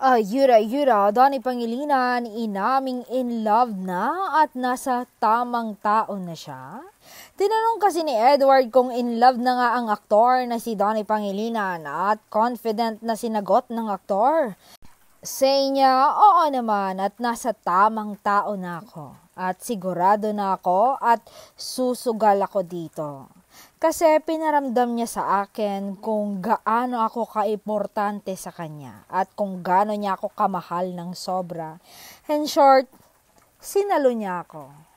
Ayura-yura, Donny Pangilinan, inaming in love na at nasa tamang tao na siya? Tinanong kasi ni Edward kung in love na nga ang aktor na si Donny Pangilinan at confident na sinagot ng aktor. Say niya, oo naman at nasa tamang tao na ako at sigurado na ako at susugal ako dito kasi pinaramdam niya sa akin kung gaano ako kaimportante sa kanya at kung gaano niya ako kamahal ng sobra. In short, sinalo niya ako.